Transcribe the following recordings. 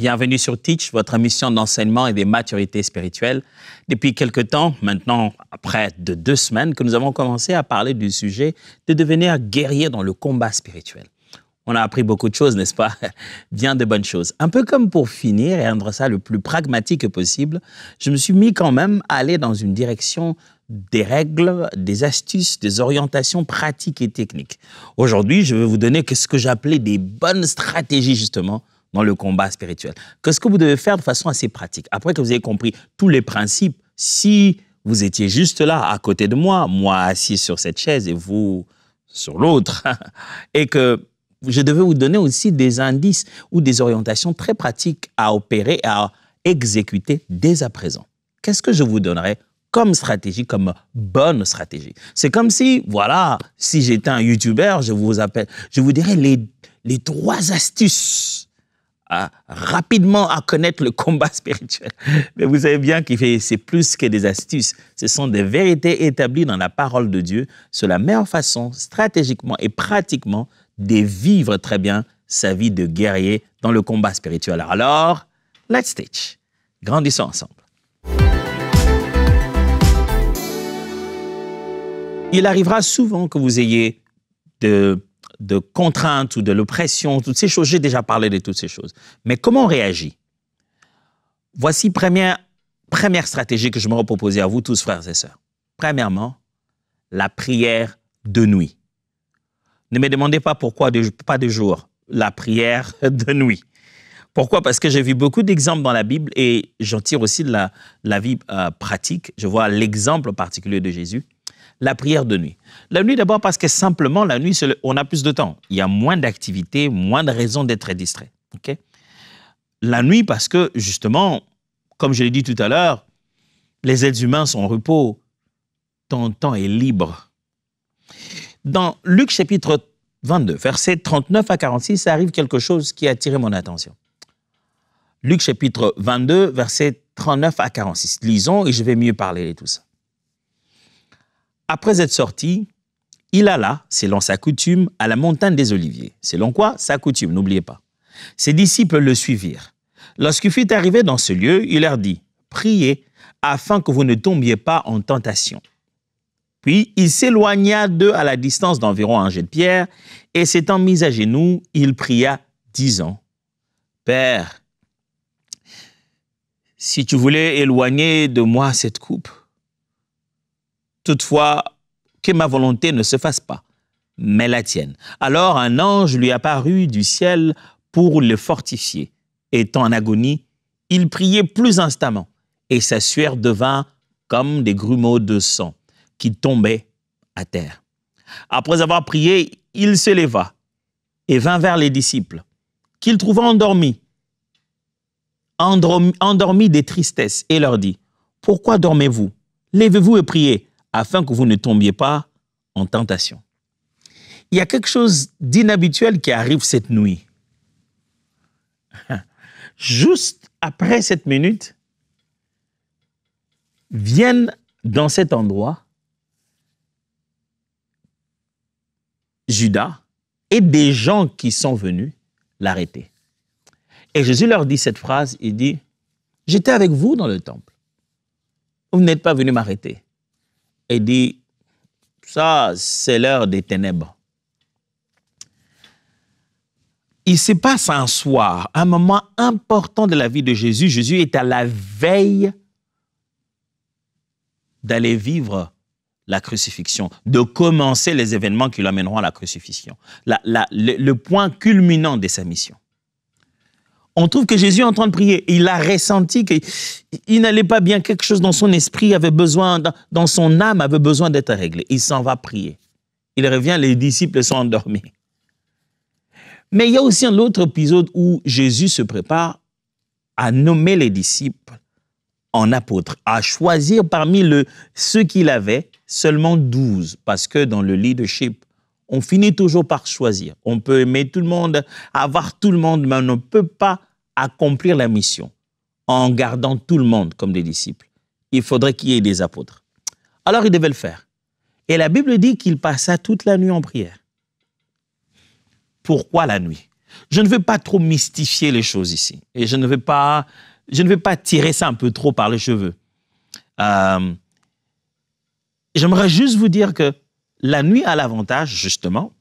Bienvenue sur Teach, votre mission d'enseignement et des maturités spirituelles. Depuis quelque temps, maintenant après de deux semaines, que nous avons commencé à parler du sujet de devenir guerrier dans le combat spirituel. On a appris beaucoup de choses, n'est-ce pas Bien de bonnes choses. Un peu comme pour finir et rendre ça le plus pragmatique possible, je me suis mis quand même à aller dans une direction des règles, des astuces, des orientations pratiques et techniques. Aujourd'hui, je vais vous donner ce que j'appelais des bonnes stratégies justement dans le combat spirituel. Qu'est-ce que vous devez faire de façon assez pratique Après que vous ayez compris tous les principes, si vous étiez juste là, à côté de moi, moi assis sur cette chaise et vous sur l'autre, et que je devais vous donner aussi des indices ou des orientations très pratiques à opérer et à exécuter dès à présent. Qu'est-ce que je vous donnerais comme stratégie, comme bonne stratégie C'est comme si, voilà, si j'étais un YouTuber, je vous appelle, je vous dirais les, les trois astuces rapidement à connaître le combat spirituel. Mais vous savez bien que c'est plus que des astuces. Ce sont des vérités établies dans la parole de Dieu sur la meilleure façon, stratégiquement et pratiquement, de vivre très bien sa vie de guerrier dans le combat spirituel. Alors, let's teach. Grandissons ensemble. Il arrivera souvent que vous ayez de de contraintes ou de l'oppression, toutes ces choses. J'ai déjà parlé de toutes ces choses. Mais comment on réagit Voici première, première stratégie que je me reproposais à vous tous, frères et sœurs. Premièrement, la prière de nuit. Ne me demandez pas pourquoi pas de jour, la prière de nuit. Pourquoi Parce que j'ai vu beaucoup d'exemples dans la Bible et j'en tire aussi de la, la vie euh, pratique. Je vois l'exemple particulier de Jésus la prière de nuit. La nuit d'abord parce que simplement la nuit, on a plus de temps. Il y a moins d'activités, moins de raisons d'être distrait. La nuit parce que justement, comme je l'ai dit tout à l'heure, les êtres humains sont en repos. Ton temps est libre. Dans Luc chapitre 22, verset 39 à 46, ça arrive quelque chose qui a attiré mon attention. Luc chapitre 22, verset 39 à 46. Lisons et je vais mieux parler de tout ça. Après être sorti, il alla, selon sa coutume, à la montagne des Oliviers. Selon quoi Sa coutume, n'oubliez pas. Ses disciples le suivirent. Lorsqu'il fut arrivé dans ce lieu, il leur dit, Priez afin que vous ne tombiez pas en tentation. Puis il s'éloigna d'eux à la distance d'environ un jet de pierre, et s'étant mis à genoux, il pria, disant, Père, si tu voulais éloigner de moi cette coupe, toutefois que ma volonté ne se fasse pas, mais la tienne. Alors un ange lui apparut du ciel pour le fortifier. Étant en agonie, il priait plus instamment, et sa sueur devint comme des grumeaux de sang qui tombaient à terre. Après avoir prié, il se leva et vint vers les disciples, qu'il trouva endormis, endormis endormi de tristesse, et leur dit, Pourquoi dormez-vous Levez-vous et priez, afin que vous ne tombiez pas en tentation. Il y a quelque chose d'inhabituel qui arrive cette nuit. Juste après cette minute, viennent dans cet endroit Judas et des gens qui sont venus l'arrêter. Et Jésus leur dit cette phrase, il dit, j'étais avec vous dans le temple. Vous n'êtes pas venu m'arrêter et dit, ça, c'est l'heure des ténèbres. Il se passe un soir, un moment important de la vie de Jésus. Jésus est à la veille d'aller vivre la crucifixion, de commencer les événements qui l'amèneront à la crucifixion, le point culminant de sa mission on trouve que Jésus est en train de prier. Il a ressenti qu'il n'allait pas bien, quelque chose dans son esprit avait besoin, dans son âme avait besoin d'être réglé. Il s'en va prier. Il revient, les disciples sont endormis. Mais il y a aussi un autre épisode où Jésus se prépare à nommer les disciples en apôtres, à choisir parmi le, ceux qu'il avait seulement douze, parce que dans le leadership, on finit toujours par choisir. On peut aimer tout le monde, avoir tout le monde, mais on ne peut pas accomplir la mission en gardant tout le monde comme des disciples. Il faudrait qu'il y ait des apôtres. Alors il devait le faire. Et la Bible dit qu'il passa toute la nuit en prière. Pourquoi la nuit Je ne veux pas trop mystifier les choses ici. Et je ne veux pas, je ne veux pas tirer ça un peu trop par les cheveux. Euh, j'aimerais juste vous dire que la nuit a l'avantage, justement,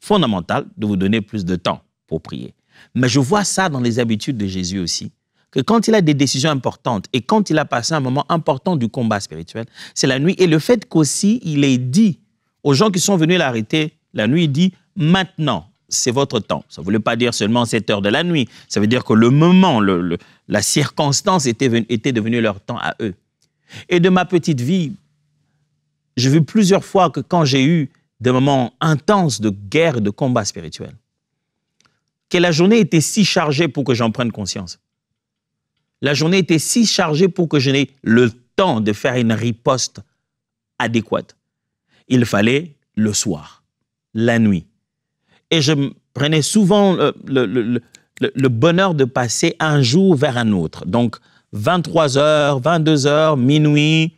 fondamental, de vous donner plus de temps pour prier. Mais je vois ça dans les habitudes de Jésus aussi, que quand il a des décisions importantes et quand il a passé un moment important du combat spirituel, c'est la nuit. Et le fait qu'aussi, il ait dit aux gens qui sont venus l'arrêter la nuit, dit, maintenant, c'est votre temps. Ça ne voulait pas dire seulement cette heure de la nuit. Ça veut dire que le moment, la circonstance était, était devenue leur temps à eux. Et de ma petite vie, j'ai vu plusieurs fois que quand j'ai eu des moments intenses de guerre, de combat spirituel, que la journée était si chargée pour que j'en prenne conscience. La journée était si chargée pour que je n'ai le temps de faire une riposte adéquate. Il fallait le soir, la nuit. Et je prenais souvent le, le bonheur de passer un jour vers un autre. Donc 23h, 22h, minuit,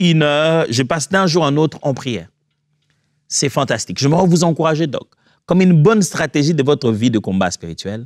je passe d'un jour à un autre en prière. C'est fantastique. Je vous encourager, Doc, comme une bonne stratégie de votre vie de combat spirituel,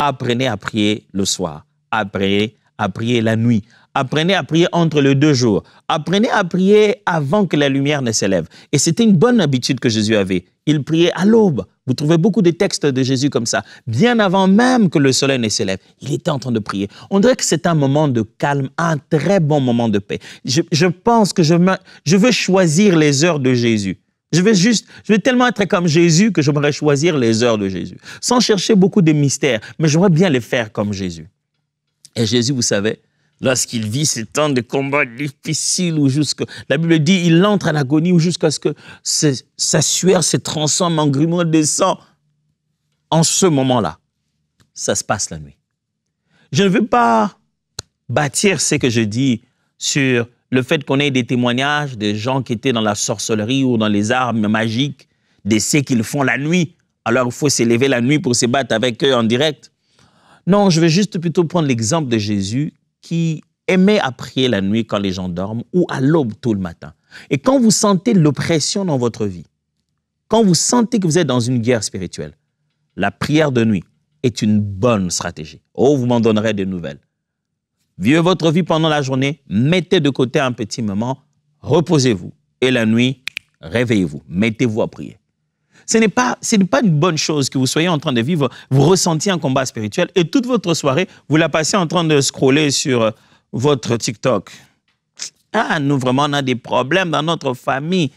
apprenez à prier le soir, apprenez à prier la nuit, Apprenez à prier entre les deux jours. Apprenez à prier avant que la lumière ne s'élève. Et c'était une bonne habitude que Jésus avait. Il priait à l'aube. Vous trouvez beaucoup de textes de Jésus comme ça. Bien avant même que le soleil ne s'élève, il était en train de prier. On dirait que c'est un moment de calme, un très bon moment de paix. Je, pense que je, me, je veux choisir les heures de Jésus. Je vais juste, je vais tellement être comme Jésus que j'aimerais choisir les heures de Jésus, sans chercher beaucoup de mystères, mais j'aimerais bien les faire comme Jésus. Et Jésus, vous savez, lorsqu'il vit ces temps de combat difficiles ou jusque, la Bible dit, il entre en agonie ou jusqu'à ce que sa sueur se transforme en grimoire de sang. En ce moment-là, ça se passe la nuit. Je ne veux pas bâtir ce que je dis sur le fait qu'on ait des témoignages de gens qui étaient dans la sorcellerie ou dans les armes magiques, des ce qu'ils font la nuit. Alors il faut s'élever la nuit pour se battre avec eux en direct. Non, je veux juste plutôt prendre l'exemple de Jésus qui aimait à prier la nuit quand les gens dorment ou à l'aube tout le matin. Et quand vous sentez l'oppression dans votre vie, quand vous sentez que vous êtes dans une guerre spirituelle, la prière de nuit est une bonne stratégie. Oh, vous m'en donnerez des nouvelles. Vivez votre vie pendant la journée, mettez de côté un petit moment, reposez-vous. Et la nuit, réveillez-vous, mettez-vous à prier. Ce n'est pas, ce pas une bonne chose que vous soyez en train de vivre, vous ressentiez un combat spirituel et toute votre soirée, vous la passez en train de scroller sur euh, votre TikTok. Ah, nous, vraiment, on a des problèmes dans notre famille.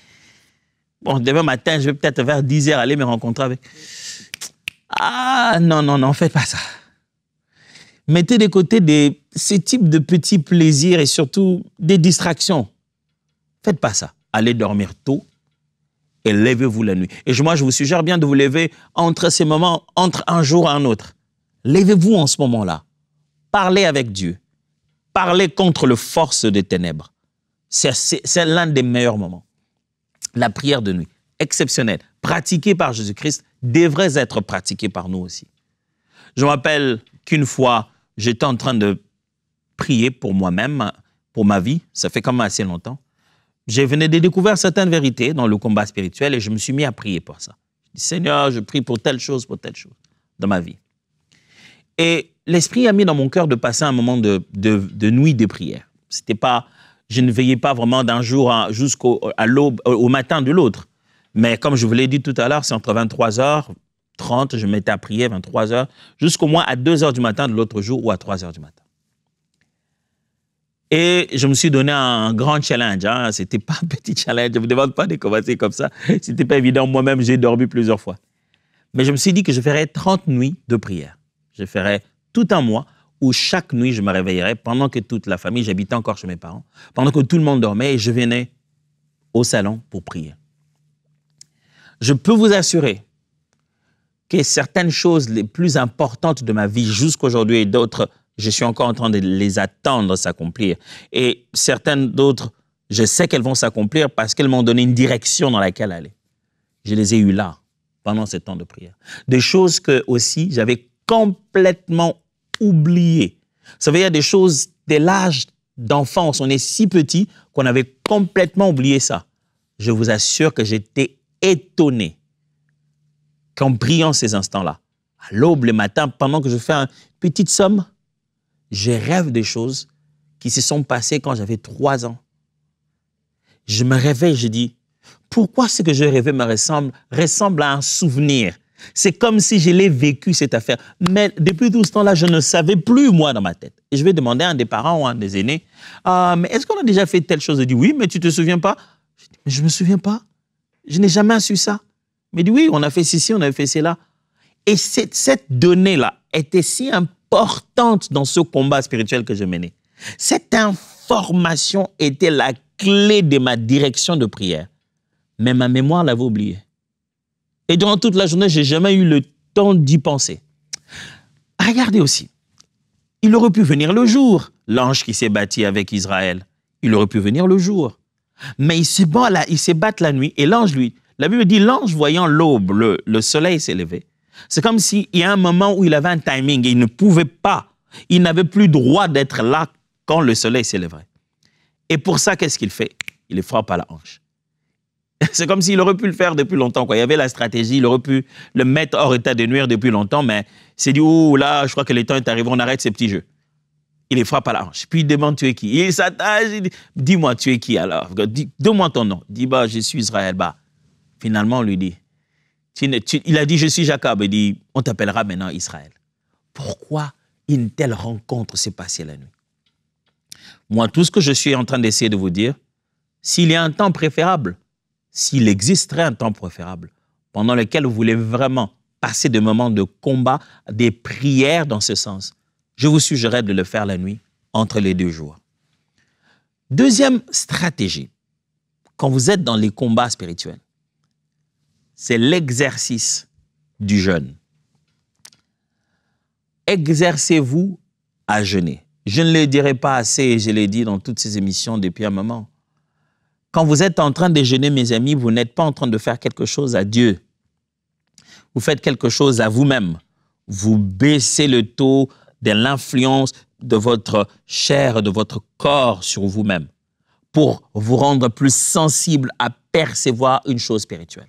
Bon, demain matin, je vais peut-être vers 10 heures aller me rencontrer avec. Ah, non, non, non, faites pas ça. Mettez de côté des, ces types de petits plaisirs et surtout des distractions. Faites pas ça. Allez dormir tôt, et levez-vous la nuit. Et moi, je vous suggère bien de vous lever entre ces moments, entre un jour et un autre. Levez-vous en ce moment-là. Parlez avec Dieu. Parlez contre le force des ténèbres. C'est l'un des meilleurs moments. La prière de nuit, exceptionnelle, pratiquée par Jésus-Christ, devrait être pratiquée par nous aussi. Je me rappelle qu'une fois, j'étais en train de prier pour moi-même, pour ma vie, ça fait quand même assez longtemps, je venais de découvrir certaines vérités dans le combat spirituel et je me suis mis à prier pour ça. Je dis, Seigneur, je prie pour telle chose, pour telle chose dans ma vie. Et l'Esprit a mis dans mon cœur de passer un moment de, nuit de prière. C'était pas, je ne veillais pas vraiment d'un jour jusqu'au à euh, au matin de l'autre. Mais comme je vous l'ai dit tout à l'heure, c'est entre 23h30, je m'étais à prier, 23h, jusqu'au moins à 2h du matin de l'autre jour ou à 3h du matin. Et je me suis donné un grand challenge. Hein. C'était pas un petit challenge. Je ne vous demande pas de commencer comme ça. C'était pas évident. Moi-même, j'ai dormi plusieurs fois. Mais je me suis dit que je ferais 30 nuits de prière. Je ferais tout un mois où chaque nuit, je me réveillerais pendant que toute la famille, j'habitais encore chez mes parents, pendant que tout le monde dormait et je venais au salon pour prier. Je peux vous assurer que certaines choses les plus importantes de ma vie jusqu'aujourd'hui et d'autres je suis encore en train de les attendre s'accomplir. Et certaines d'autres, je sais qu'elles vont s'accomplir parce qu'elles m'ont donné une direction dans laquelle aller. Je les ai eues là, pendant ce temps de prière. Des choses que aussi j'avais complètement oubliées. Ça veut dire des choses dès l'âge d'enfance. On est si petit qu'on avait complètement oublié ça. Je vous assure que j'étais étonné qu'en priant ces instants-là, à l'aube, le matin, pendant que je fais une petite somme, je rêve des choses qui se sont passées quand j'avais trois ans. Je me réveille, je dis, pourquoi ce que je rêvais me ressemble, ressemble à un souvenir C'est comme si je l'ai vécu, cette affaire. Mais depuis tout ce temps-là, je ne savais plus, moi, dans ma tête. Et je vais demander à un des parents ou à un des aînés, ah, mais est-ce qu'on a déjà fait telle chose Il dit, oui, mais tu te souviens pas Je mais je me souviens pas. Je n'ai jamais su ça. Mais il dit, oui, on a fait ceci, on a fait cela. Et cette, cette donnée-là était si importante importante dans ce combat spirituel que je menais. Cette information était la clé de ma direction de prière. Mais ma mémoire l'avait oubliée. Et durant toute la journée, j'ai jamais eu le temps d'y penser. Regardez aussi. Il aurait pu venir le jour, l'ange qui s'est bâti avec Israël. Il aurait pu venir le jour. Mais il se bat, la nuit. Et l'ange, lui, la Bible dit, l'ange voyant l'aube, le, le soleil levé, c'est comme s'il y a un moment où il avait un timing et il ne pouvait pas, il n'avait plus droit d'être là quand le soleil s'élèverait. Et pour ça, qu'est-ce qu'il fait Il le frappe à la hanche. C'est comme s'il aurait pu le faire depuis longtemps. Il y avait la stratégie, il aurait pu le mettre hors état de nuire depuis longtemps, mais c'est dit, oh là, je crois que le temps est arrivé, on arrête ces petits jeux. Il les frappe à la hanche. Puis il demande, tu es qui Il s'attache, il dit, dis-moi, tu es qui alors Donne-moi ton nom. Dis, bah, je suis Israël. Bah, finalement, on lui dit, il a dit, je suis Jacob. Il dit, on t'appellera maintenant Israël. Pourquoi une telle rencontre s'est passée la nuit Moi, tout ce que je suis en train d'essayer de vous dire, s'il y a un temps préférable, s'il existerait un temps préférable, pendant lequel vous voulez vraiment passer des moments de combat, des prières dans ce sens, je vous suggérerais de le faire la nuit, entre les deux jours. Deuxième stratégie, quand vous êtes dans les combats spirituels, c'est l'exercice du jeûne. Exercez-vous à jeûner. Je ne le dirai pas assez et je l'ai dit dans toutes ces émissions depuis un moment. Quand vous êtes en train de jeûner, mes amis, vous n'êtes pas en train de faire quelque chose à Dieu. Vous faites quelque chose à vous-même. Vous baissez le taux de l'influence de votre chair, de votre corps sur vous-même pour vous rendre plus sensible à percevoir une chose spirituelle.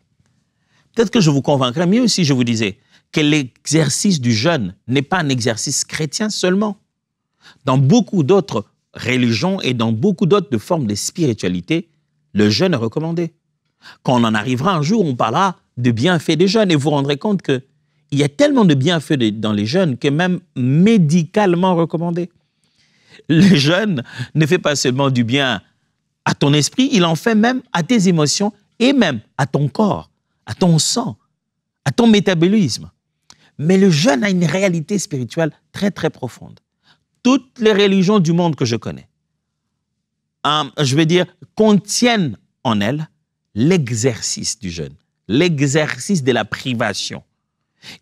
Peut-être que je vous convaincrais mieux si je vous disais que l'exercice du jeûne n'est pas un exercice chrétien seulement. Dans beaucoup d'autres religions et dans beaucoup d'autres formes de spiritualité, le jeûne est recommandé. Quand on en arrivera un jour, on parlera de bienfaits des jeunes et vous vous rendrez compte qu'il y a tellement de bienfaits dans les jeûnes que même médicalement recommandé. Le jeûne ne fait pas seulement du bien à ton esprit, il en fait même à tes émotions et même à ton corps à ton sang, à ton métabolisme. Mais le jeûne a une réalité spirituelle très très profonde. Toutes les religions du monde que je connais, hein, je veux dire, contiennent en elles l'exercice du jeûne, l'exercice de la privation.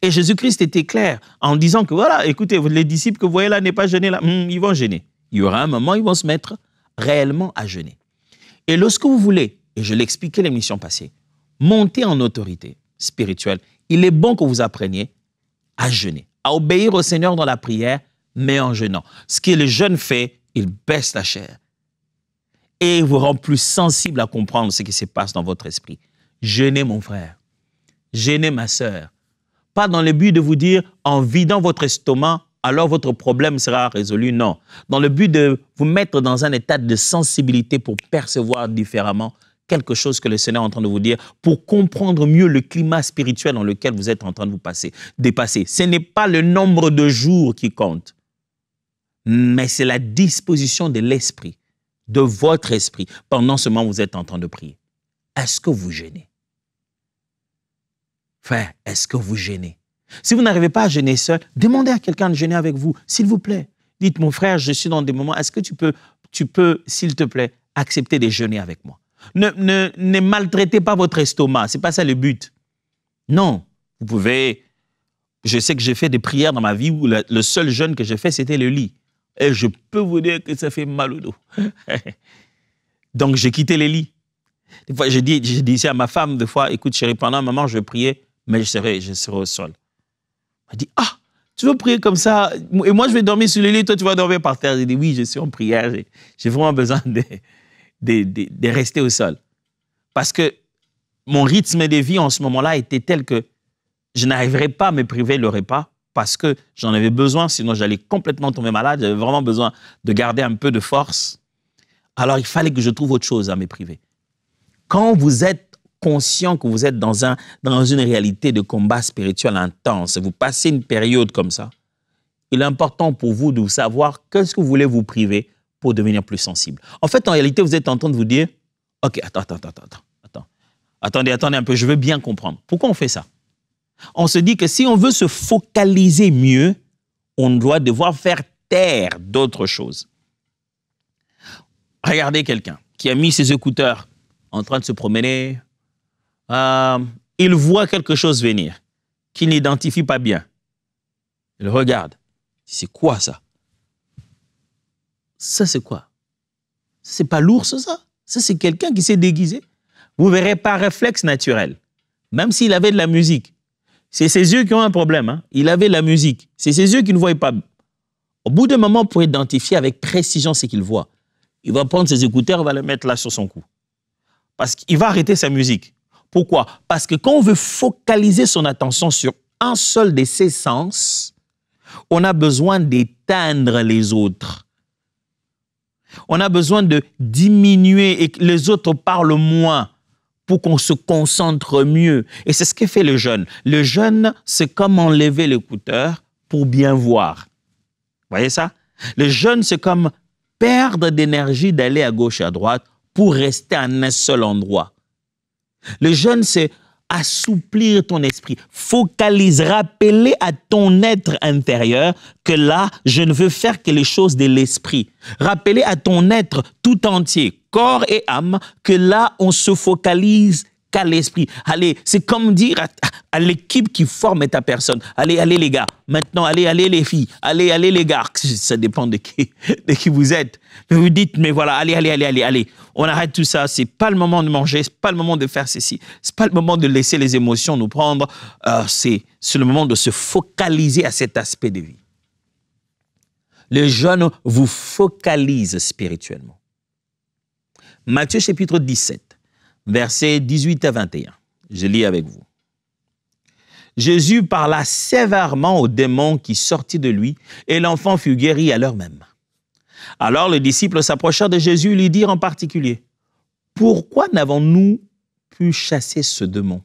Et Jésus-Christ était clair en disant que voilà, écoutez, les disciples que vous voyez là n'est pas jeûnés là, hmm, ils vont jeûner. Il y aura un moment, ils vont se mettre réellement à jeûner. Et lorsque vous voulez, et je l'expliquais l'émission passée, montez en autorité spirituelle. Il est bon que vous appreniez à jeûner, à obéir au Seigneur dans la prière, mais en jeûnant. Ce que le jeûne fait, il baisse la chair et vous rend plus sensible à comprendre ce qui se passe dans votre esprit. Jeûnez mon frère, jeûnez ma sœur, pas dans le but de vous dire en vidant votre estomac, alors votre problème sera résolu, non. Dans le but de vous mettre dans un état de sensibilité pour percevoir différemment quelque chose que le Seigneur est en train de vous dire pour comprendre mieux le climat spirituel dans lequel vous êtes en train de vous passer, dépasser. Ce n'est pas le nombre de jours qui compte, mais c'est la disposition de l'esprit, de votre esprit, pendant ce moment où vous êtes en train de prier. Est-ce que vous gênez Frère, est-ce que vous gênez Si vous n'arrivez pas à gêner seul, demandez à quelqu'un de gêner avec vous, s'il vous plaît. Dites, mon frère, je suis dans des moments, est-ce que tu peux, tu peux s'il te plaît, accepter de jeûner avec moi ne, maltraitez pas votre estomac. C'est pas ça le but. Non. Vous pouvez. Je sais que j'ai fait des prières dans ma vie où le seul jeûne que j'ai fait, c'était le lit. Et je peux vous dire que ça fait mal au dos. Donc, j'ai quitté le lit. Des fois, je dis, je à ma femme, des fois, écoute, chérie, pendant un moment, je vais prier, mais je serai, je serai au sol. Elle dit, ah, tu veux prier comme ça, et moi, je vais dormir sur le lit, toi, tu vas dormir par terre. J'ai dit, oui, je suis en prière, j'ai vraiment besoin de, de, rester au sol. Parce que mon rythme de vie en ce moment-là était tel que je n'arriverais pas à me priver le repas parce que j'en avais besoin, sinon j'allais complètement tomber malade. J'avais vraiment besoin de garder un peu de force. Alors il fallait que je trouve autre chose à me priver. Quand vous êtes conscient que vous êtes dans, un, dans une réalité de combat spirituel intense, vous passez une période comme ça, il est important pour vous de savoir qu'est-ce que vous voulez vous priver devenir plus sensible. En fait, en réalité, vous êtes en train de vous dire, OK, attends, attends, attends, attends, attends. Attendez, attendez un peu, je veux bien comprendre. Pourquoi on fait ça On se dit que si on veut se focaliser mieux, on doit devoir faire taire d'autres choses. Regardez quelqu'un qui a mis ses écouteurs en train de se promener. Euh, il voit quelque chose venir qu'il n'identifie pas bien. Il regarde. C'est quoi ça ça c'est quoi C'est pas l'ours, ça Ça c'est quelqu'un qui s'est déguisé. Vous verrez par réflexe naturel, même s'il avait de la musique. C'est ses yeux qui ont un problème. Hein. Il avait la musique. C'est ses yeux qui ne voient pas. Au bout d'un moment, pour identifier avec précision ce qu'il voit, il va prendre ses écouteurs, il va les mettre là sur son cou. Parce qu'il va arrêter sa musique. Pourquoi Parce que quand on veut focaliser son attention sur un seul de ses sens, on a besoin d'éteindre les autres. On a besoin de diminuer et que les autres parlent moins pour qu'on se concentre mieux. Et c'est ce que fait le jeune. Le jeune, c'est comme enlever l'écouteur pour bien voir. Vous voyez ça Le jeune, c'est comme perdre d'énergie d'aller à gauche et à droite pour rester en un seul endroit. Le jeune, c'est assouplir ton esprit. Focalise, rappeler à ton être intérieur que là, je ne veux faire que les choses de l'esprit. Rappeler à ton être tout entier, corps et âme, que là, on se focalise l'esprit. Allez, c'est comme dire à, l'équipe qui forme ta personne. Allez, allez les gars, maintenant, allez, allez les filles, allez, allez les gars. Ça dépend de qui, de qui vous êtes. Mais vous dites, mais voilà, allez, allez, allez, allez, allez. On arrête tout ça. C'est pas le moment de manger, c'est pas le moment de faire ceci, c'est pas le moment de laisser les émotions nous prendre. Euh, c'est le moment de se focaliser à cet aspect de vie. Les jeunes vous focalise spirituellement. Matthieu chapitre 17 versets 18 à 21. Je lis avec vous. Jésus parla sévèrement au démon qui sortit de lui, et l'enfant fut guéri à l'heure même. Alors les disciples s'approchèrent de Jésus et lui dirent en particulier, Pourquoi n'avons-nous pu chasser ce démon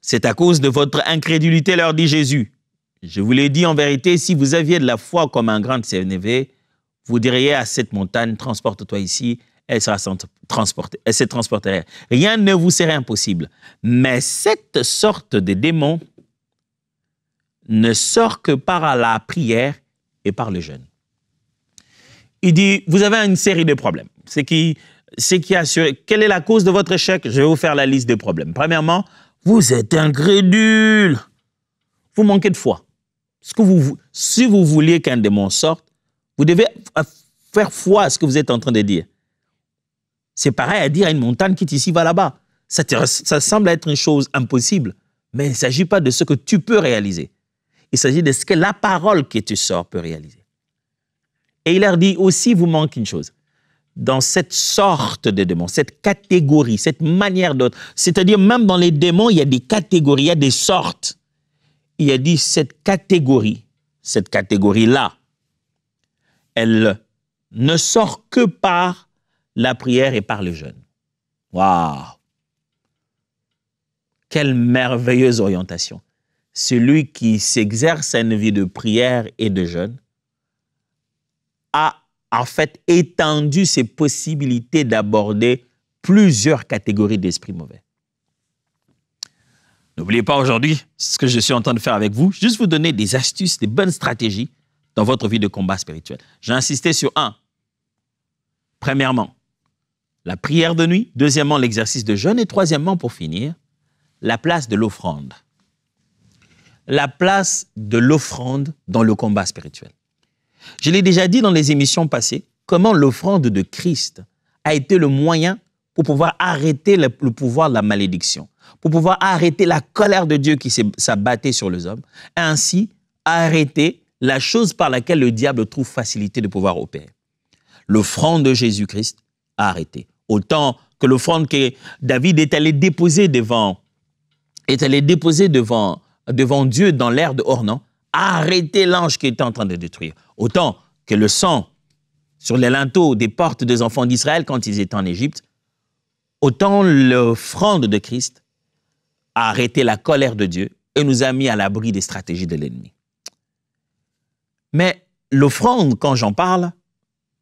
C'est à cause de votre incrédulité, leur dit Jésus. Je vous l'ai dit en vérité, si vous aviez de la foi comme un grand CNV, vous diriez à cette montagne, transporte-toi ici elle sera transportée. Elle se Rien ne vous serait impossible. Mais cette sorte de démon ne sort que par la prière et par le jeûne. Il dit, vous avez une série de problèmes. Ce qui, qui assure, quelle est la cause de votre échec Je vais vous faire la liste des problèmes. Premièrement, vous êtes incrédule. Vous manquez de foi. Ce que vous, si vous vouliez qu'un démon sorte, vous devez faire foi à ce que vous êtes en train de dire. C'est pareil à dire à une montagne quitte ici, va là-bas. Ça, semble être une chose impossible, mais il ne s'agit pas de ce que tu peux réaliser. Il s'agit de ce que la parole que tu sors peut réaliser. Et il leur dit aussi, vous manque une chose. Dans cette sorte de démon, cette catégorie, cette manière d'autre, c'est-à-dire même dans les démons, il y a des catégories, il y a des sortes. Il a dit cette catégorie, cette catégorie-là, elle ne sort que par la prière et par le jeûne. Waouh Quelle merveilleuse orientation. Celui qui s'exerce à une vie de prière et de jeûne a en fait étendu ses possibilités d'aborder plusieurs catégories d'esprits mauvais. N'oubliez pas aujourd'hui ce que je suis en train de faire avec vous, juste vous donner des astuces, des bonnes stratégies dans votre vie de combat spirituel. J'ai insisté sur un. Premièrement, la prière de nuit, deuxièmement l'exercice de jeûne et troisièmement, pour finir, la place de l'offrande. La place de l'offrande dans le combat spirituel. Je l'ai déjà dit dans les émissions passées, comment l'offrande de Christ a été le moyen pour pouvoir arrêter le, pouvoir de la malédiction, pour pouvoir arrêter la colère de Dieu qui s'abattait sur les hommes, ainsi arrêter la chose par laquelle le diable trouve facilité de pouvoir opérer. L'offrande de Jésus-Christ a arrêté autant que l'offrande que David est allé déposer devant, est allé déposer devant, devant Dieu dans l'air de Ornan, a arrêté l'ange qui était en train de détruire. Autant que le sang sur les linteaux des portes des enfants d'Israël quand ils étaient en Égypte, autant l'offrande de Christ a arrêté la colère de Dieu et nous a mis à l'abri des stratégies de l'ennemi. Mais l'offrande, quand j'en parle,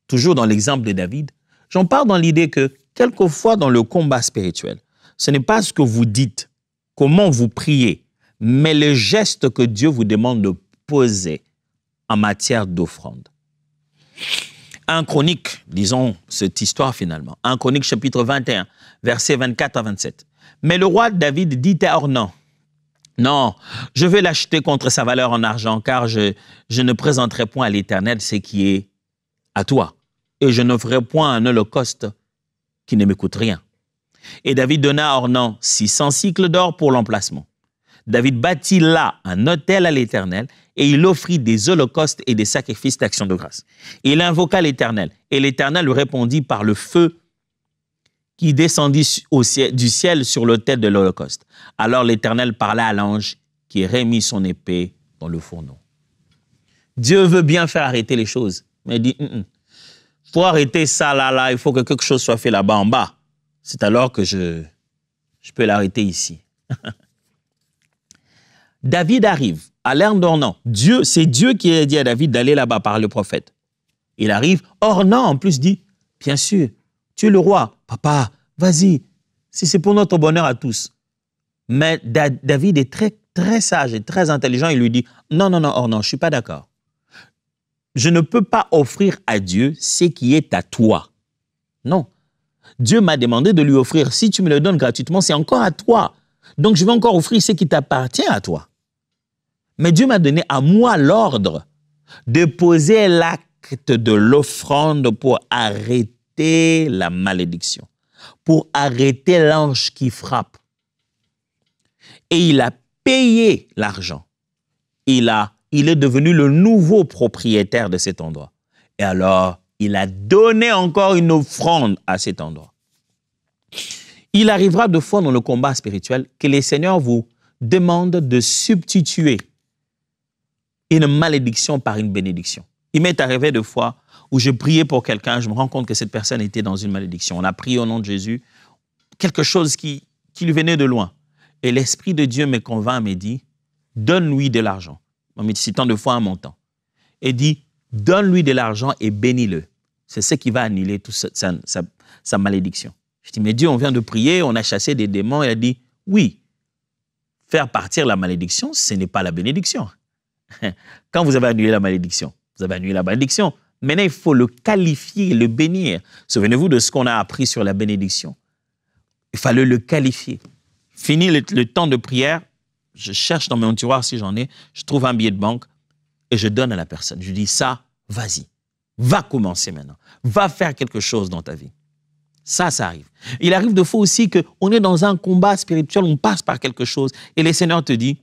toujours dans l'exemple de David, j'en parle dans l'idée que quelquefois dans le combat spirituel, ce n'est pas ce que vous dites, comment vous priez, mais le geste que Dieu vous demande de poser en matière d'offrande. Un Chronique, disons cette histoire finalement, Un Chronique chapitre 21, versets 24 à 27. Mais le roi David dit à Ornan, non, je vais l'acheter contre sa valeur en argent, car je, je ne présenterai point à l'Éternel ce qui est à toi, et je n'offrirai point un holocauste qui ne m'écoute rien. Et David donna à Ornan 600 cycles d'or pour l'emplacement. David bâtit là un hôtel à l'Éternel et il offrit des holocaustes et des sacrifices d'action de grâce. Il invoqua l'Éternel et l'Éternel lui répondit par le feu qui descendit au ciel, du ciel sur l'autel de l'Holocauste. Alors l'Éternel parla à l'ange qui remit son épée dans le fourneau. Dieu veut bien faire arrêter les choses, mais dit, pour arrêter ça là, là, il faut que quelque chose soit fait là-bas en bas. C'est alors que je, je peux l'arrêter ici. David arrive à d'Ornan. Dieu, c'est Dieu qui a dit à David d'aller là-bas par le prophète. Il arrive. Ornan, en plus, dit Bien sûr, tu es le roi. Papa, vas-y. Si c'est pour notre bonheur à tous. Mais David est très, très sage et très intelligent. Il lui dit Non, non, non, Ornan, je ne suis pas d'accord je ne peux pas offrir à Dieu ce qui est à toi. Non. Dieu m'a demandé de lui offrir. Si tu me le donnes gratuitement, c'est encore à toi. Donc je vais encore offrir ce qui t'appartient à toi. Mais Dieu m'a donné à moi l'ordre de poser l'acte de l'offrande pour arrêter la malédiction, pour arrêter l'ange qui frappe. Et il a payé l'argent. Il a il est devenu le nouveau propriétaire de cet endroit. Et alors, il a donné encore une offrande à cet endroit. Il arrivera de fois dans le combat spirituel que les seigneurs vous demandent de substituer une malédiction par une bénédiction. Il m'est arrivé de fois où je priais pour quelqu'un, je me rends compte que cette personne était dans une malédiction. On a prié au nom de Jésus, quelque chose qui, qui lui venait de loin. Et l'Esprit de Dieu me convainc, me dit, donne-lui de l'argent. C'est tant de fois un montant. Et dit, donne-lui de l'argent et bénis-le. C'est ce qui va annuler toute sa, malédiction. Je dis, mais Dieu, on vient de prier, on a chassé des démons. Il a dit, oui, faire partir la malédiction, ce n'est pas la bénédiction. Quand vous avez annulé la malédiction, vous avez annulé la malédiction. Maintenant, il faut le qualifier, le bénir. Souvenez-vous de ce qu'on a appris sur la bénédiction. Il fallait le qualifier. Fini le temps de prière, je cherche dans mon tiroir si j'en ai, je trouve un billet de banque et je donne à la personne. Je dis ça, vas-y, va commencer maintenant, va faire quelque chose dans ta vie. Ça, ça arrive. Il arrive de fois aussi qu'on est dans un combat spirituel, on passe par quelque chose et le Seigneur te dit,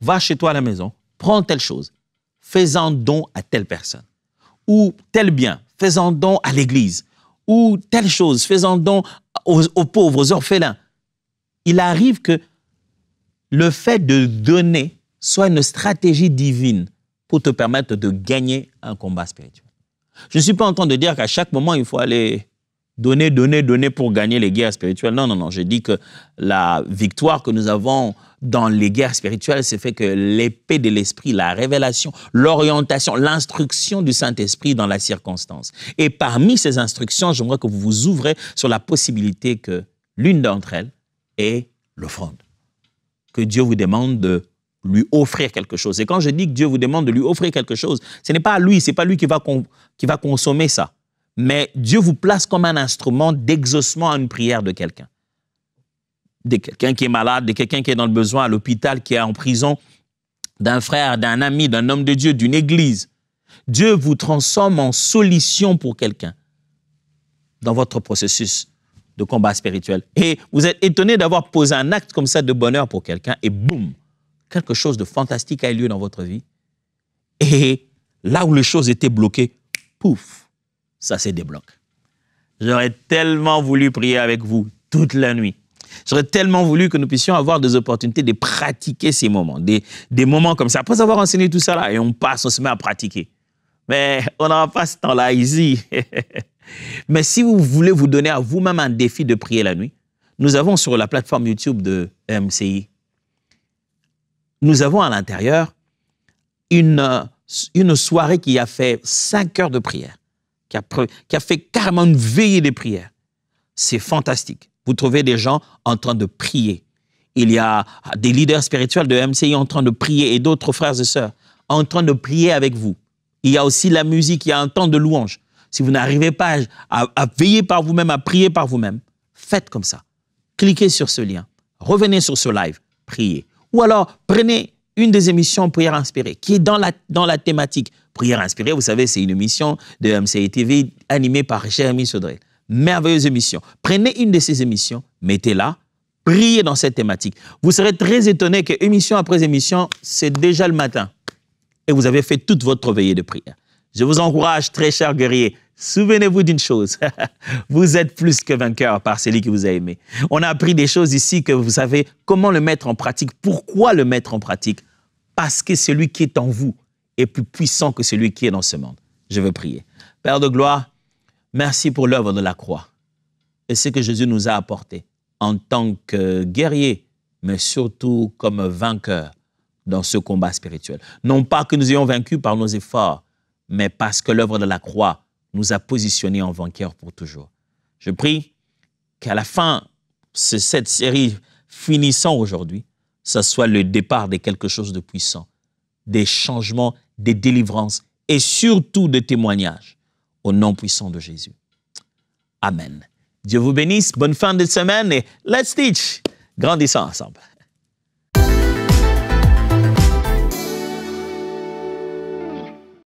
va chez toi à la maison, prends telle chose, fais-en don à telle personne, ou tel bien, fais-en don à l'Église, ou telle chose, fais-en don aux, aux pauvres, aux orphelins. Il arrive que le fait de donner soit une stratégie divine pour te permettre de gagner un combat spirituel. Je ne suis pas en train de dire qu'à chaque moment, il faut aller donner, donner, donner pour gagner les guerres spirituelles. Non, non, non. Je dis que la victoire que nous avons dans les guerres spirituelles, c'est fait que l'épée de l'esprit, la révélation, l'orientation, l'instruction du Saint-Esprit dans la circonstance. Et parmi ces instructions, j'aimerais que vous vous ouvrez sur la possibilité que l'une d'entre elles est l'offrande que Dieu vous demande de lui offrir quelque chose. Et quand je dis que Dieu vous demande de lui offrir quelque chose, ce n'est pas à lui, ce n'est pas lui qui va, qui va consommer ça. Mais Dieu vous place comme un instrument d'exaucement à une prière de quelqu'un. De quelqu'un qui est malade, de quelqu'un qui est dans le besoin, à l'hôpital, qui est en prison, d'un frère, d'un ami, d'un homme de Dieu, d'une église. Dieu vous transforme en solution pour quelqu'un dans votre processus de combat spirituel. Et vous êtes étonné d'avoir posé un acte comme ça de bonheur pour quelqu'un, et boum, quelque chose de fantastique a eu lieu dans votre vie. Et là où les choses étaient bloquées, pouf, ça se débloque. J'aurais tellement voulu prier avec vous toute la nuit. J'aurais tellement voulu que nous puissions avoir des opportunités de pratiquer ces moments, des, moments comme ça. Après avoir enseigné tout ça là, et on passe, on se met à pratiquer. Mais on n'aura pas ce temps-là ici. Mais si vous voulez vous donner à vous-même un défi de prier la nuit, nous avons sur la plateforme YouTube de MCI, nous avons à l'intérieur une, soirée qui a fait cinq heures de prière, qui a, fait carrément une veillée de prières. C'est fantastique. Vous trouvez des gens en train de prier. Il y a des leaders spirituels de MCI en train de prier et d'autres frères et sœurs en train de prier avec vous. Il y a aussi la musique, il y a un temps de louange si vous n'arrivez pas à, veiller par vous-même, à prier par vous-même, faites comme ça. Cliquez sur ce lien, revenez sur ce live, priez. Ou alors, prenez une des émissions Prière inspirée, qui est dans la, dans la thématique Prière inspirée. Vous savez, c'est une émission de MCI TV animée par Jérémy Sodré. Merveilleuse émission. Prenez une de ces émissions, mettez-la, priez dans cette thématique. Vous serez très étonné que émission après émission, c'est déjà le matin. Et vous avez fait toute votre veillée de prière. Je vous encourage, très cher guerrier. souvenez-vous d'une chose. vous êtes plus que vainqueur par celui qui vous a aimé. On a appris des choses ici que vous savez comment le mettre en pratique. Pourquoi le mettre en pratique Parce que celui qui est en vous est plus puissant que celui qui est dans ce monde. Je veux prier. Père de gloire, merci pour l'œuvre de la croix et ce que Jésus nous a apporté en tant que guerrier, mais surtout comme vainqueur dans ce combat spirituel. Non pas que nous ayons vaincu par nos efforts, mais parce que l'œuvre de la croix nous a positionnés en vainqueur pour toujours. Je prie qu'à la fin de cette série finissant aujourd'hui, ce soit le départ de quelque chose de puissant, des changements, des délivrances et surtout des témoignages au nom puissant de Jésus. Amen. Dieu vous bénisse, bonne fin de semaine et let's teach. Grandissons ensemble.